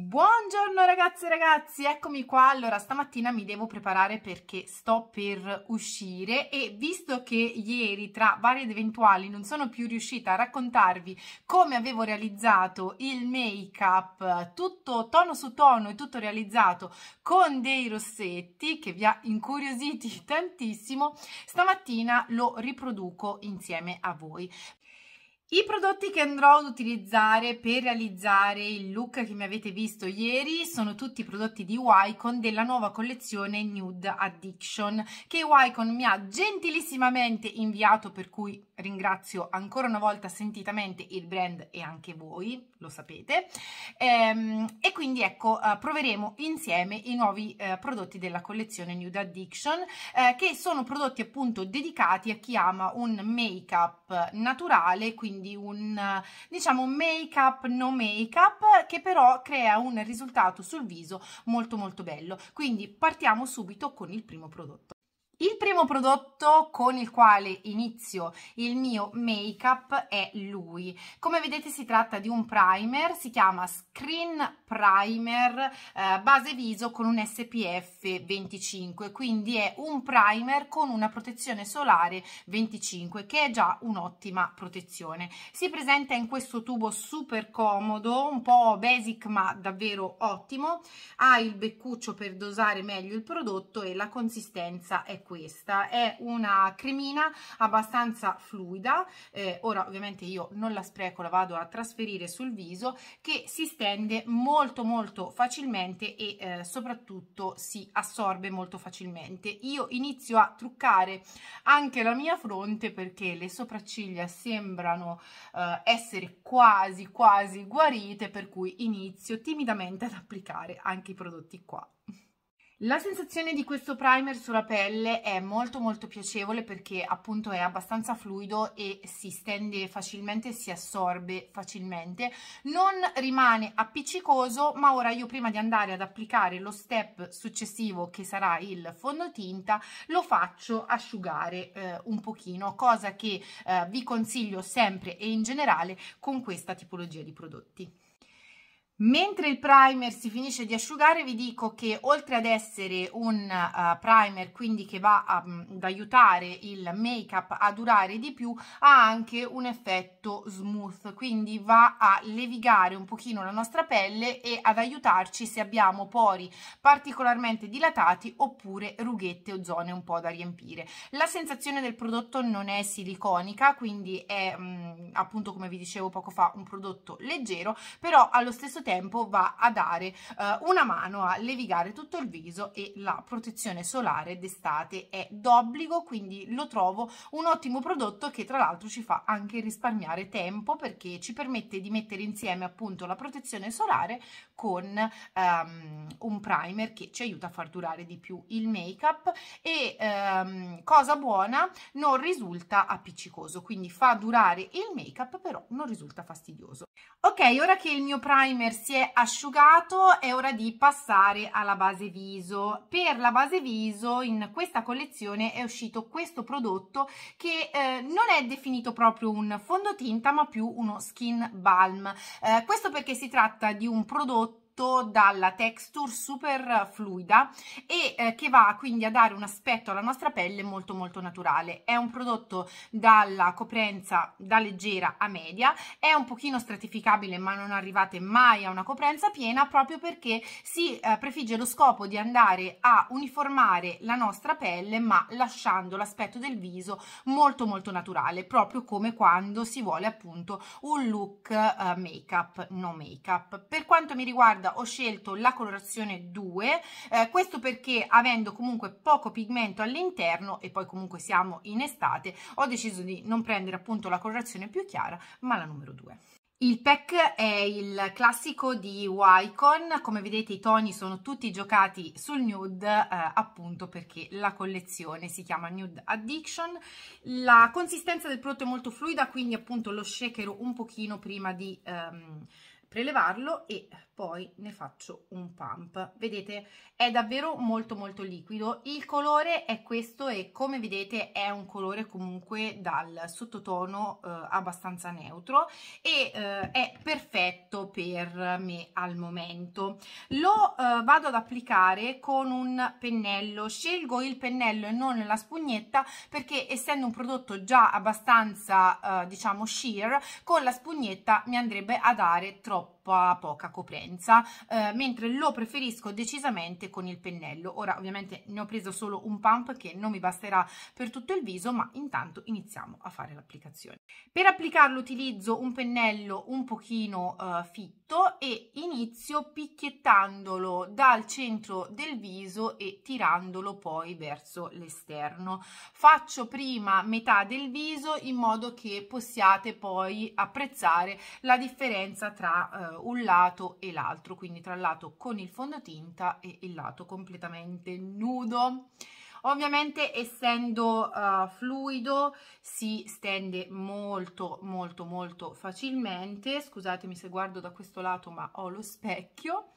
Buongiorno ragazzi e ragazzi, eccomi qua. Allora, stamattina mi devo preparare perché sto per uscire e visto che ieri tra varie ed eventuali non sono più riuscita a raccontarvi come avevo realizzato il make-up tutto tono su tono e tutto realizzato con dei rossetti che vi ha incuriositi tantissimo, stamattina lo riproduco insieme a voi. I prodotti che andrò ad utilizzare per realizzare il look che mi avete visto ieri sono tutti prodotti di Wycon della nuova collezione Nude Addiction che Wycon mi ha gentilissimamente inviato per cui ringrazio ancora una volta sentitamente il brand e anche voi, lo sapete, ehm, e quindi ecco eh, proveremo insieme i nuovi eh, prodotti della collezione Nude Addiction eh, che sono prodotti appunto dedicati a chi ama un make up naturale, quindi un diciamo make up no make up che però crea un risultato sul viso molto molto bello, quindi partiamo subito con il primo prodotto. Il primo prodotto con il quale inizio il mio make-up è lui. Come vedete si tratta di un primer, si chiama Screen Primer eh, base viso con un SPF 25, quindi è un primer con una protezione solare 25 che è già un'ottima protezione. Si presenta in questo tubo super comodo, un po' basic ma davvero ottimo, ha il beccuccio per dosare meglio il prodotto e la consistenza è questa, è una cremina abbastanza fluida, eh, ora ovviamente io non la spreco, la vado a trasferire sul viso, che si stende molto molto facilmente e eh, soprattutto si assorbe molto facilmente. Io inizio a truccare anche la mia fronte perché le sopracciglia sembrano eh, essere quasi quasi guarite, per cui inizio timidamente ad applicare anche i prodotti qua. La sensazione di questo primer sulla pelle è molto molto piacevole perché appunto è abbastanza fluido e si stende facilmente, si assorbe facilmente, non rimane appiccicoso ma ora io prima di andare ad applicare lo step successivo che sarà il fondotinta lo faccio asciugare eh, un pochino, cosa che eh, vi consiglio sempre e in generale con questa tipologia di prodotti. Mentre il primer si finisce di asciugare vi dico che oltre ad essere un uh, primer quindi che va a, mm, ad aiutare il make up a durare di più ha anche un effetto smooth quindi va a levigare un pochino la nostra pelle e ad aiutarci se abbiamo pori particolarmente dilatati oppure rughette o zone un po' da riempire. La sensazione del prodotto non è siliconica quindi è um, appunto come vi dicevo poco fa un prodotto leggero però allo stesso tempo tempo va a dare uh, una mano a levigare tutto il viso e la protezione solare d'estate è d'obbligo quindi lo trovo un ottimo prodotto che tra l'altro ci fa anche risparmiare tempo perché ci permette di mettere insieme appunto la protezione solare con um, un primer che ci aiuta a far durare di più il make up e um, cosa buona non risulta appiccicoso quindi fa durare il make up però non risulta fastidioso ok ora che il mio primer si è asciugato, è ora di passare alla base viso. Per la base viso in questa collezione è uscito questo prodotto che eh, non è definito proprio un fondotinta ma più uno skin balm. Eh, questo perché si tratta di un prodotto fatto dalla texture super fluida e eh, che va quindi a dare un aspetto alla nostra pelle molto molto naturale. È un prodotto dalla coprenza da leggera a media, è un pochino stratificabile ma non arrivate mai a una coprenza piena proprio perché si eh, prefigge lo scopo di andare a uniformare la nostra pelle ma lasciando l'aspetto del viso molto molto naturale, proprio come quando si vuole appunto un look eh, make up, no make up. Per quanto mi riguarda ho scelto la colorazione 2 eh, questo perché avendo comunque poco pigmento all'interno e poi comunque siamo in estate ho deciso di non prendere appunto la colorazione più chiara ma la numero 2 il pack è il classico di Wycon, come vedete i toni sono tutti giocati sul nude eh, appunto perché la collezione si chiama Nude Addiction. La consistenza del prodotto è molto fluida quindi appunto lo shakero un pochino prima di ehm, prelevarlo e poi ne faccio un pump vedete è davvero molto molto liquido il colore è questo e come vedete è un colore comunque dal sottotono eh, abbastanza neutro e eh, è perfetto per me al momento lo eh, vado ad applicare con un pennello scelgo il pennello e non la spugnetta perché essendo un prodotto già abbastanza eh, diciamo sheer con la spugnetta mi andrebbe a dare troppo poca coprenza, eh, mentre lo preferisco decisamente con il pennello. Ora ovviamente ne ho preso solo un pump che non mi basterà per tutto il viso, ma intanto iniziamo a fare l'applicazione. Per applicarlo utilizzo un pennello un pochino eh, fitto tutto e inizio picchiettandolo dal centro del viso e tirandolo poi verso l'esterno. Faccio prima metà del viso in modo che possiate poi apprezzare la differenza tra eh, un lato e l'altro, quindi tra il lato con il fondotinta e il lato completamente nudo. Ovviamente essendo uh, fluido si stende molto molto molto facilmente, scusatemi se guardo da questo lato ma ho lo specchio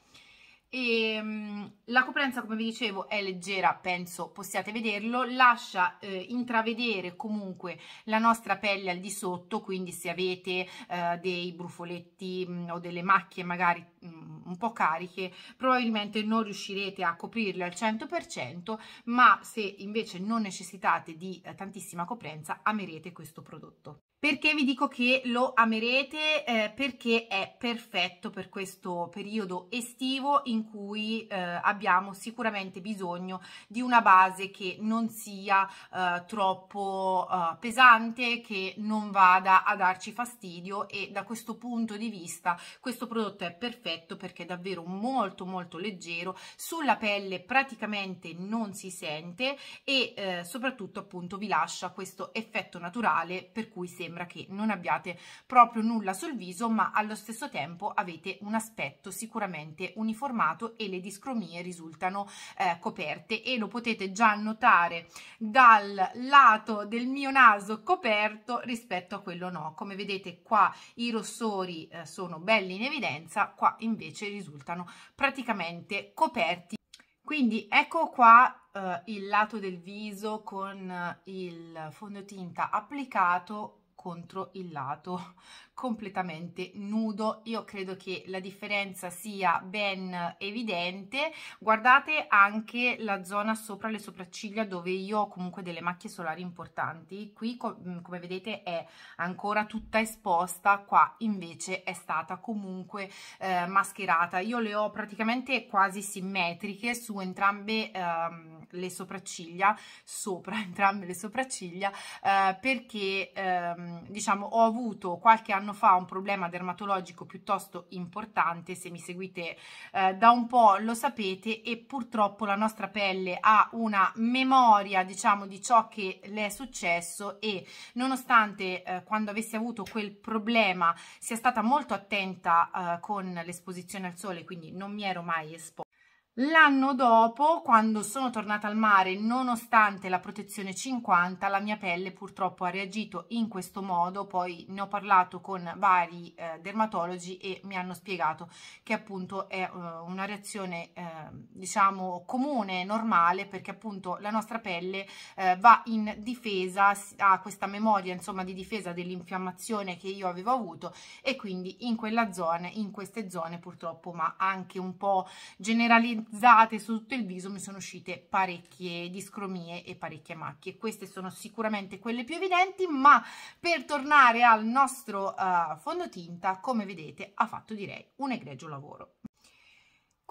e, ehm, la coprenza, come vi dicevo, è leggera, penso possiate vederlo, lascia eh, intravedere comunque la nostra pelle al di sotto, quindi se avete eh, dei brufoletti mh, mm, o delle macchie magari mh, mm, un po' cariche, probabilmente non riuscirete a coprirle al 100%, ma se invece non necessitate di eh, tantissima coprenza, amerete questo prodotto. Perché vi dico che lo amerete? Eh, perché è perfetto per questo periodo estivo in cui eh, abbiamo sicuramente bisogno di una base che non sia eh, troppo eh, pesante, che non vada a darci fastidio e da questo punto di vista questo prodotto è perfetto perché è davvero molto molto leggero, sulla pelle praticamente non si sente e eh, soprattutto appunto vi lascia questo effetto naturale per cui sembra che non abbiate proprio nulla sul viso ma allo stesso tempo avete un aspetto sicuramente uniformato formato e le discromie risultano eh, coperte e lo potete già notare dal lato del mio naso coperto rispetto a quello no. Come vedete qua i rossori eh, sono belli in evidenza, qua invece risultano praticamente coperti. Quindi ecco qua eh, il lato del viso con eh, il fondotinta applicato contro il lato completamente nudo io credo che la differenza sia ben evidente guardate anche la zona sopra le sopracciglia dove io ho comunque delle macchie solari importanti qui mm, come vedete è ancora tutta esposta qua invece è stata comunque eh, mascherata io le ho praticamente quasi simmetriche su entrambe ehm, le sopracciglia, sopra entrambe le sopracciglia, eh, perché ehm, diciamo ho avuto qualche anno fa un problema dermatologico piuttosto importante, se mi seguite eh, da un po' lo sapete e purtroppo la nostra pelle ha una memoria diciamo di ciò che le è successo e nonostante eh, quando avessi avuto quel problema sia stata molto attenta eh, con l'esposizione al sole, quindi non mi ero mai esposta L'anno dopo, quando sono tornata al mare, nonostante la protezione 50, la mia pelle purtroppo ha reagito in questo modo, poi ne ho parlato con vari eh, dermatologi e mi hanno spiegato che appunto è eh, una reazione eh, diciamo comune, normale, perché appunto la nostra pelle eh, va in difesa, ha questa memoria insomma di difesa dell'infiammazione che io avevo avuto e quindi in quella zona, in queste zone purtroppo, ma anche un po' generalizzata focalizzate su tutto il viso mi sono uscite parecchie discromie e parecchie macchie queste sono sicuramente quelle più evidenti ma per tornare al nostro uh, fondotinta come vedete ha fatto direi un egregio lavoro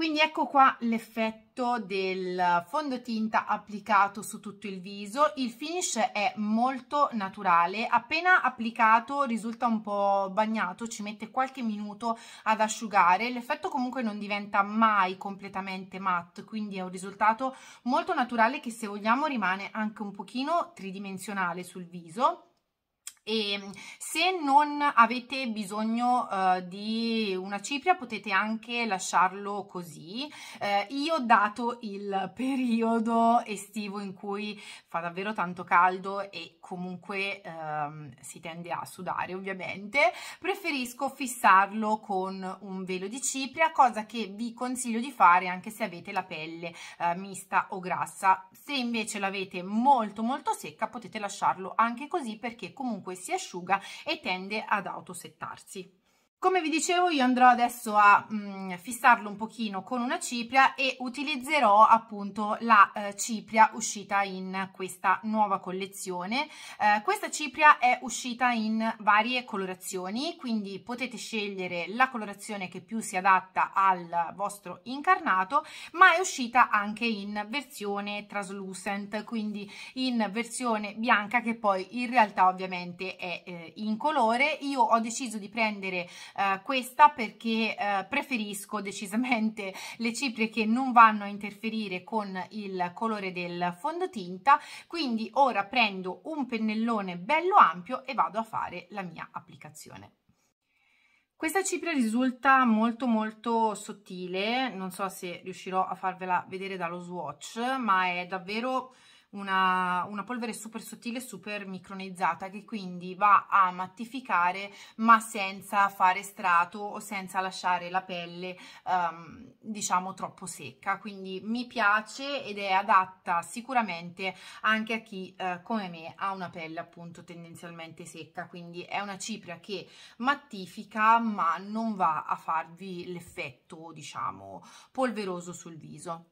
quindi ecco qua l'effetto del fondotinta applicato su tutto il viso, il finish è molto naturale, appena applicato risulta un po' bagnato, ci mette qualche minuto ad asciugare, l'effetto comunque non diventa mai completamente matte, quindi è un risultato molto naturale che se vogliamo rimane anche un pochino tridimensionale sul viso e ehm, se non avete bisogno uh, di una cipria potete anche lasciarlo così uh, io dato il periodo estivo in cui fa davvero tanto caldo e comunque uh, si tende a sudare ovviamente preferisco fissarlo con un velo di cipria cosa che vi consiglio di fare anche se avete la pelle eh, mista o grassa se invece l'avete molto molto secca potete lasciarlo anche così perché comunque comunque si asciuga e tende ad autosettarsi. Come vi dicevo io andrò adesso a mh, mm, fissarlo un pochino con una cipria e utilizzerò appunto la eh, cipria uscita in questa nuova collezione. Eh, questa cipria è uscita in varie colorazioni quindi potete scegliere la colorazione che più si adatta al vostro incarnato ma è uscita anche in versione translucent quindi in versione bianca che poi in realtà ovviamente è eh, in colore. Io ho deciso di prendere eh, questa perché eh, preferisco decisamente le cipre che non vanno a interferire con il colore del fondotinta quindi ora prendo un pennellone bello ampio e vado a fare la mia applicazione questa cipria risulta molto molto sottile, non so se riuscirò a farvela vedere dallo swatch, ma è davvero una, una polvere super sottile, super micronizzata che quindi va a mattificare ma senza fare strato o senza lasciare la pelle um, diciamo troppo secca. Quindi mi piace ed è adatta sicuramente anche a chi uh, come me ha una pelle appunto tendenzialmente secca, quindi è una cipria che mattifica ma non va a farvi l'effetto diciamo polveroso sul viso.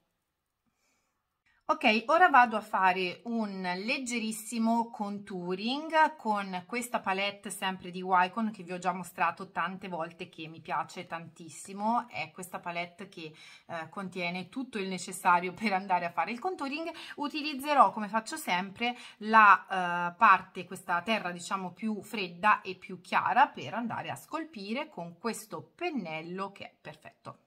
Ok, ora vado a fare un leggerissimo contouring con questa palette sempre di Wycon che vi ho già mostrato tante volte che mi piace tantissimo, è questa palette che eh, contiene tutto il necessario per andare a fare il contouring, utilizzerò come faccio sempre la eh, parte, questa terra diciamo più fredda e più chiara per andare a scolpire con questo pennello che è perfetto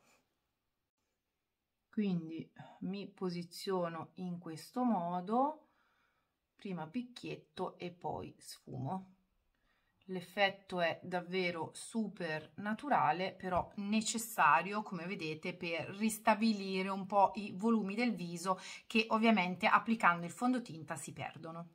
quindi mi posiziono in questo modo prima picchietto e poi sfumo l'effetto è davvero super naturale però necessario come vedete per ristabilire un po' i volumi del viso che ovviamente applicando il fondotinta si perdono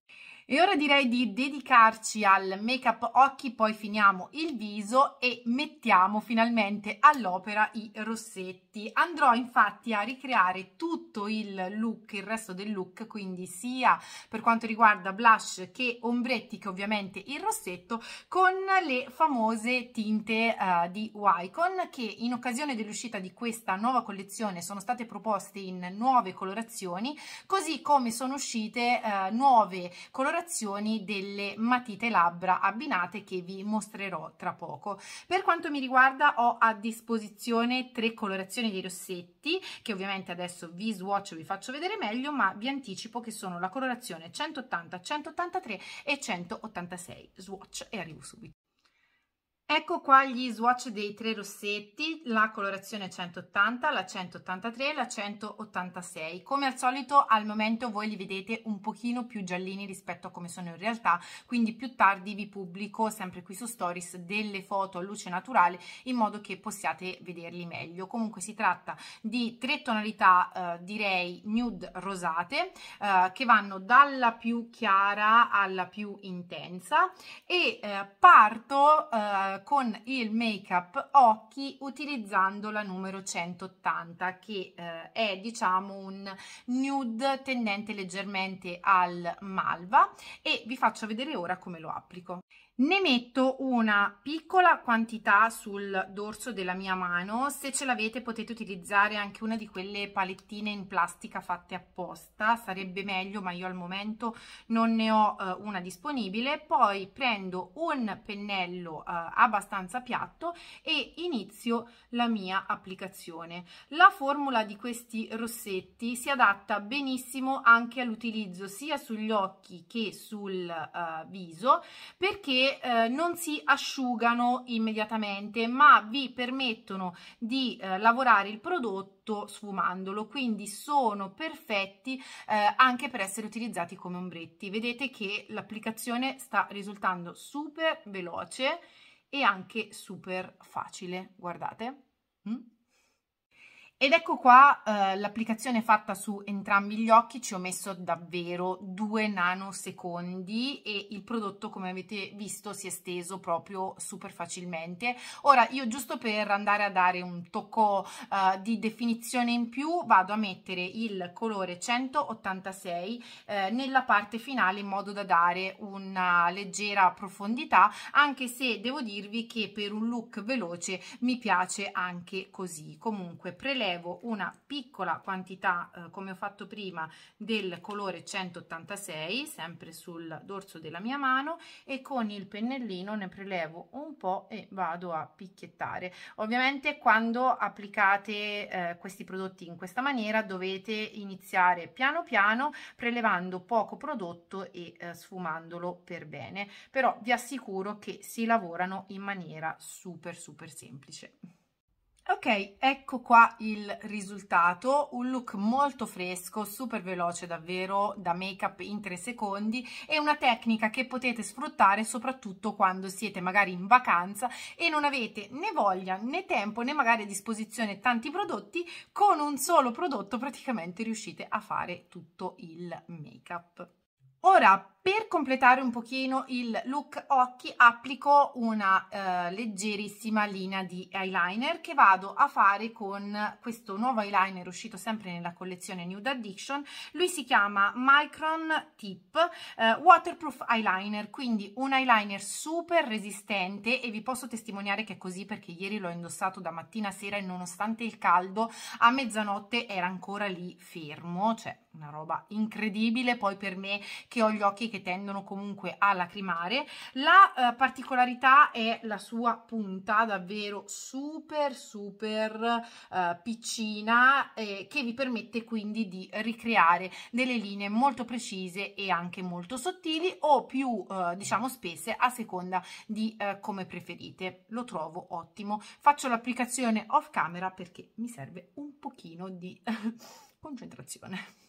e ora direi di dedicarci al make up occhi, poi finiamo il viso e mettiamo finalmente all'opera i rossetti. Andrò infatti a ricreare tutto il look, il resto del look, quindi sia per quanto riguarda blush che ombretti che ovviamente il rossetto con le famose tinte uh, di Wycon che in occasione dell'uscita di questa nuova collezione sono state proposte in nuove colorazioni, così come sono uscite uh, nuove colorazioni lavorazioni delle matite labbra abbinate che vi mostrerò tra poco. Per quanto mi riguarda ho a disposizione tre colorazioni di rossetti che ovviamente adesso vi swatch vi faccio vedere meglio ma vi anticipo che sono la colorazione 180, 183 e 186 swatch e arrivo subito. Ecco qua gli swatch dei tre rossetti, la colorazione 180, la 183 e la 186. Come al solito al momento voi li vedete un pochino più giallini rispetto a come sono in realtà, quindi più tardi vi pubblico sempre qui su Stories delle foto a luce naturale in modo che possiate vederli meglio. Comunque si tratta di tre tonalità eh, direi nude rosate eh, che vanno dalla più chiara alla più intensa e eh, parto eh, con il make up occhi utilizzando la numero 180 che eh, è diciamo un nude tendente leggermente al malva e vi faccio vedere ora come lo applico ne metto una piccola quantità sul dorso della mia mano, se ce l'avete potete utilizzare anche una di quelle palettine in plastica fatte apposta, sarebbe meglio ma io al momento non ne ho eh, una disponibile, poi prendo un pennello eh, abbastanza piatto e inizio la mia applicazione. La formula di questi rossetti si adatta benissimo anche all'utilizzo sia sugli occhi che sul eh, viso perché eh, non si asciugano immediatamente ma vi permettono di eh, lavorare il prodotto sfumandolo quindi sono perfetti eh, anche per essere utilizzati come ombretti vedete che l'applicazione sta risultando super veloce e anche super facile guardate mm? Ed ecco qua eh, l'applicazione fatta su entrambi gli occhi, ci ho messo davvero due nanosecondi e il prodotto come avete visto si è steso proprio super facilmente. Ora io giusto per andare a dare un tocco eh, di definizione in più vado a mettere il colore 186 eh, nella parte finale in modo da dare una leggera profondità anche se devo dirvi che per un look veloce mi piace anche così. Comunque prelevo prelevo una piccola quantità eh, come ho fatto prima del colore 186 sempre sul dorso della mia mano e con il pennellino ne prelevo un po' e vado a picchiettare ovviamente quando applicate eh, questi prodotti in questa maniera dovete iniziare piano piano prelevando poco prodotto e eh, sfumandolo per bene però vi assicuro che si lavorano in maniera super super semplice Ok, ecco qua il risultato, un look molto fresco, super veloce davvero, da make up in 3 secondi e una tecnica che potete sfruttare soprattutto quando siete magari in vacanza e non avete né voglia né tempo né magari a disposizione tanti prodotti, con un solo prodotto praticamente riuscite a fare tutto il make up. Ora per completare un pochino il look occhi applico una eh, leggerissima linea di eyeliner che vado a fare con questo nuovo eyeliner uscito sempre nella collezione Nude Addiction, lui si chiama Micron Tip eh, Waterproof Eyeliner, quindi un eyeliner super resistente e vi posso testimoniare che è così perché ieri l'ho indossato da mattina a sera e nonostante il caldo a mezzanotte era ancora lì fermo, cioè una roba incredibile, poi per me che ho gli occhi che che tendono comunque a lacrimare. La uh, particolarità è la sua punta davvero super super uh, piccina eh, che vi permette quindi di ricreare delle linee molto precise e anche molto sottili o più uh, diciamo spesse a seconda di come preferite. Lo trovo ottimo. Faccio l'applicazione off camera perché mi serve un pochino di concentrazione.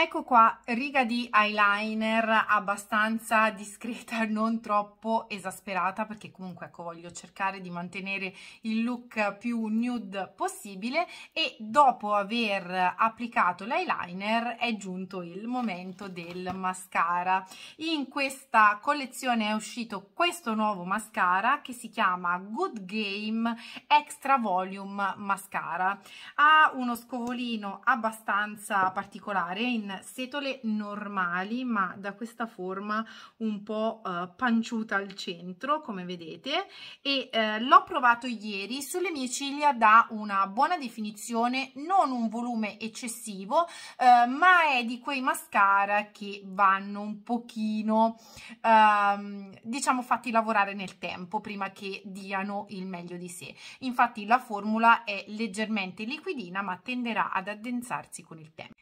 Ecco qua, riga di eyeliner abbastanza discreta, non troppo esasperata, perché comunque ecco, voglio cercare di mantenere il look più nude possibile e dopo aver applicato l'eyeliner è giunto il momento del mascara. In questa collezione è uscito questo nuovo mascara che si chiama Good Game Extra Volume Mascara. Ha uno scovolino abbastanza particolare in setole normali ma da questa forma un po' eh, panciuta al centro come vedete e eh, l'ho provato ieri sulle mie ciglia da una buona definizione non un volume eccessivo eh, ma è di quei mascara che vanno un pochino ehm, diciamo fatti lavorare nel tempo prima che diano il meglio di sé infatti la formula è leggermente liquidina ma tenderà ad addensarsi con il tempo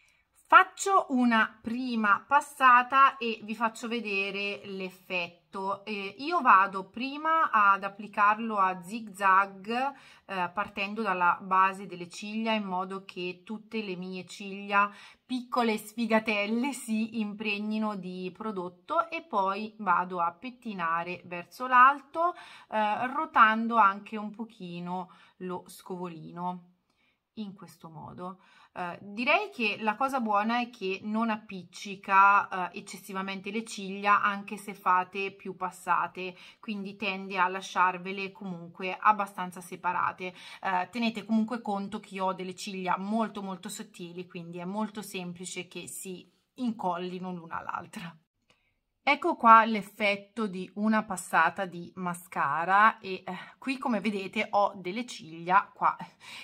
Faccio una prima passata e vi faccio vedere l'effetto. Eh, io vado prima ad applicarlo a zigzag eh, partendo dalla base delle ciglia in modo che tutte le mie ciglia piccole sfigatelle si impregnino di prodotto e poi vado a pettinare verso l'alto eh, rotando anche un pochino lo scovolino in questo modo. Eh, direi che la cosa buona è che non appiccica uh, eccessivamente le ciglia anche se fate più passate quindi tende a lasciarvele comunque abbastanza separate uh, tenete comunque conto che io ho delle ciglia molto molto sottili quindi è molto semplice che si incollino l'una all'altra Ecco qua l'effetto di una passata di mascara e eh, qui come vedete ho delle ciglia, qua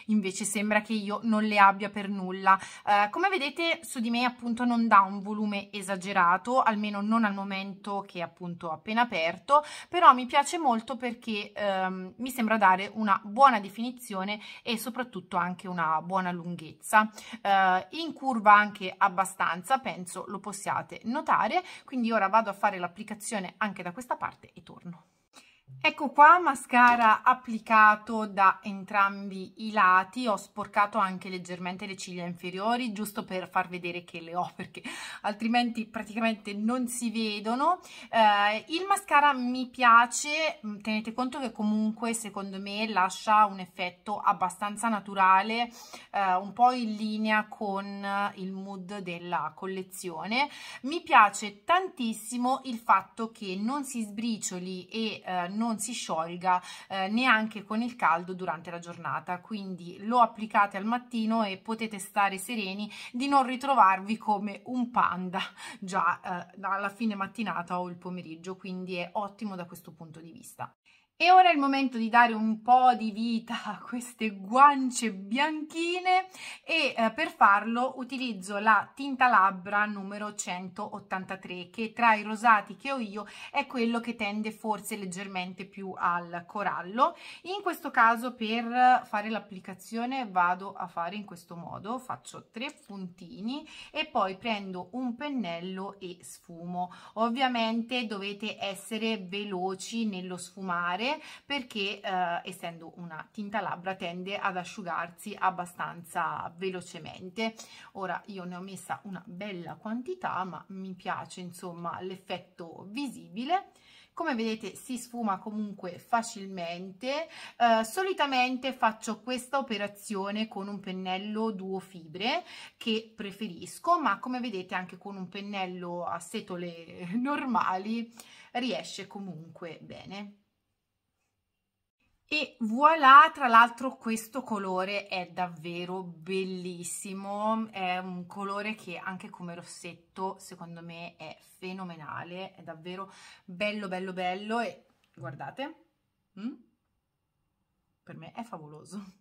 invece sembra che io non le abbia per nulla. Eh, come vedete su di me appunto non dà un volume esagerato, almeno non al momento che appunto ho appena aperto, però mi piace molto perché ehm, mi sembra dare una buona definizione e soprattutto anche una buona lunghezza. Eh, in curva anche abbastanza, penso lo possiate notare, quindi ora vado a vado a fare l'applicazione anche da questa parte e torno Ecco qua mascara applicato da entrambi i lati, ho sporcato anche leggermente le ciglia inferiori giusto per far vedere che le ho perché altrimenti praticamente non si vedono. Eh, il mascara mi piace, mm, tenete conto che comunque secondo me lascia un effetto abbastanza naturale, eh, un po' in linea con il mood della collezione. Mi piace tantissimo il fatto che non si sbricioli e eh, non non si sciolga eh, neanche con il caldo durante la giornata quindi lo applicate al mattino e potete stare sereni di non ritrovarvi come un panda già eh, alla fine mattinata o il pomeriggio quindi è ottimo da questo punto di vista e ora è il momento di dare un po' di vita a queste guance bianchine e eh, per farlo utilizzo la tinta labbra numero 183 che tra i rosati che ho io è quello che tende forse leggermente più al corallo. In questo caso per fare l'applicazione vado a fare in questo modo, faccio tre puntini e poi prendo un pennello e sfumo. Ovviamente dovete essere veloci nello sfumare perché eh, essendo una tinta labbra tende ad asciugarsi abbastanza velocemente. Ora io ne ho messa una bella quantità ma mi piace insomma l'effetto visibile come vedete si sfuma comunque facilmente eh, solitamente faccio questa operazione con un pennello duo fibre che preferisco ma come vedete anche con un pennello a setole normali riesce comunque bene e voilà tra l'altro questo colore è davvero bellissimo è un colore che anche come rossetto secondo me è fenomenale è davvero bello bello bello e guardate mm? per me è favoloso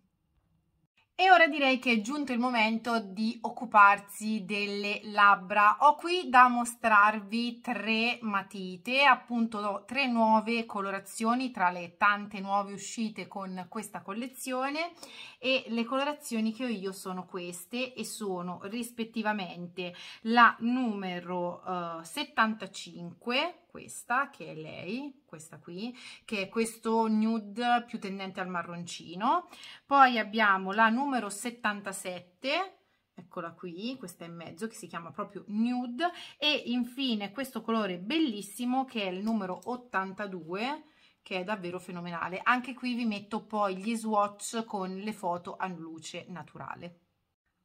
e ora direi che è giunto il momento di occuparsi delle labbra. Ho qui da mostrarvi tre matite, appunto tre nuove colorazioni tra le tante nuove uscite con questa collezione e le colorazioni che ho io sono queste e sono rispettivamente la numero eh, 75 questa, che è lei, questa qui, che è questo nude più tendente al marroncino. Poi abbiamo la numero 77, eccola qui, questa è in mezzo, che si chiama proprio nude. E infine questo colore bellissimo, che è il numero 82, che è davvero fenomenale. Anche qui vi metto poi gli swatch con le foto a luce naturale.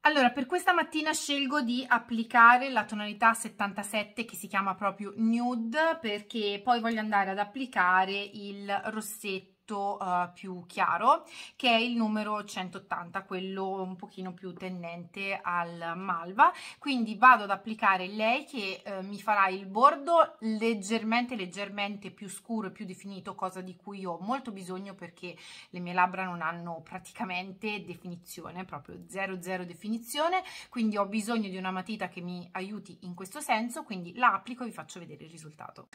Allora, per questa mattina scelgo di applicare la tonalità 77 che si chiama proprio nude perché poi voglio andare ad applicare il rossetto molto uh, più chiaro che è il numero 180 quello un pochino più tendente al malva quindi vado ad applicare lei che uh, mi farà il bordo leggermente leggermente più scuro e più definito cosa di cui ho molto bisogno perché le mie labbra non hanno praticamente definizione proprio 00 definizione quindi ho bisogno di una matita che mi aiuti in questo senso quindi la applico e vi faccio vedere il risultato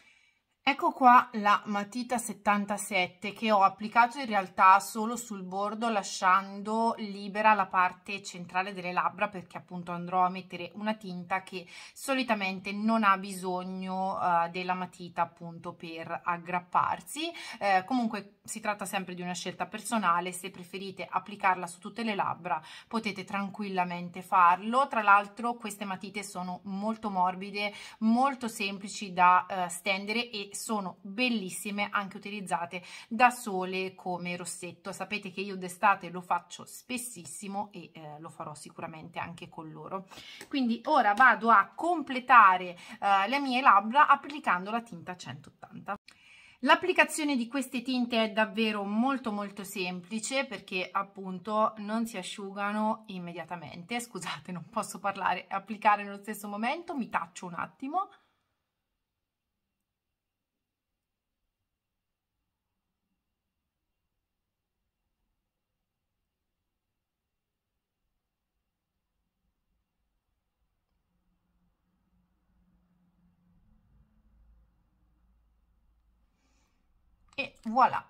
Ecco qua la matita 77 che ho applicato in realtà solo sul bordo lasciando libera la parte centrale delle labbra perché appunto andrò a mettere una tinta che solitamente non ha bisogno uh, della matita appunto per aggrapparsi. Eh, comunque si tratta sempre di una scelta personale, se preferite applicarla su tutte le labbra potete tranquillamente farlo. Tra l'altro queste matite sono molto morbide, molto semplici da uh, stendere e sono bellissime anche utilizzate da sole come rossetto sapete che io d'estate lo faccio spessissimo e eh, lo farò sicuramente anche con loro quindi ora vado a completare eh, le mie labbra applicando la tinta 180 L'applicazione di queste tinte è davvero molto molto semplice perché appunto non si asciugano immediatamente, scusate non posso parlare e applicare nello stesso momento, mi taccio un attimo Voilà.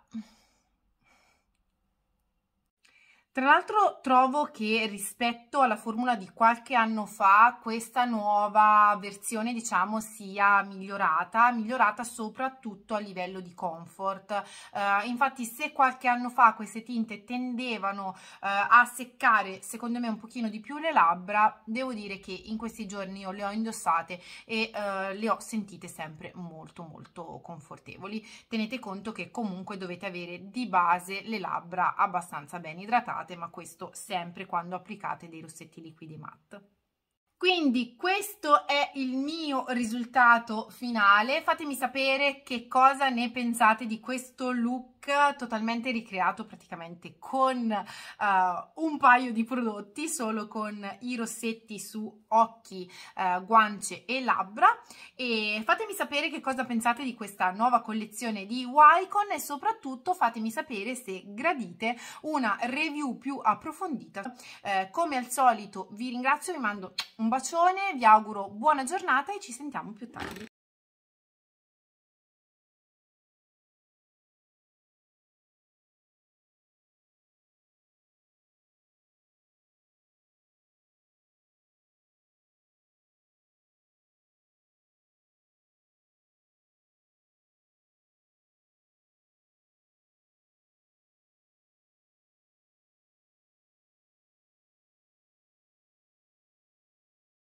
Tra l'altro trovo che rispetto alla formula di qualche anno fa questa nuova versione diciamo sia migliorata, migliorata soprattutto a livello di comfort. Uh, infatti se qualche anno fa queste tinte tendevano uh, a seccare secondo me un pochino di più le labbra, devo dire che in questi giorni io le ho indossate e uh, le ho sentite sempre molto molto confortevoli. Tenete conto che comunque dovete avere di base le labbra abbastanza ben idratate usate, ma questo sempre quando applicate dei rossetti liquidi matte. Quindi questo è il mio risultato finale, fatemi sapere che cosa ne pensate di questo look look totalmente ricreato praticamente con uh, un paio di prodotti, solo con i rossetti su occhi, uh, guance e labbra e fatemi sapere che cosa pensate di questa nuova collezione di Wycon e soprattutto fatemi sapere se gradite una review più approfondita. Uh, come al solito vi ringrazio, vi mando un bacione, vi auguro buona giornata e ci sentiamo più tardi.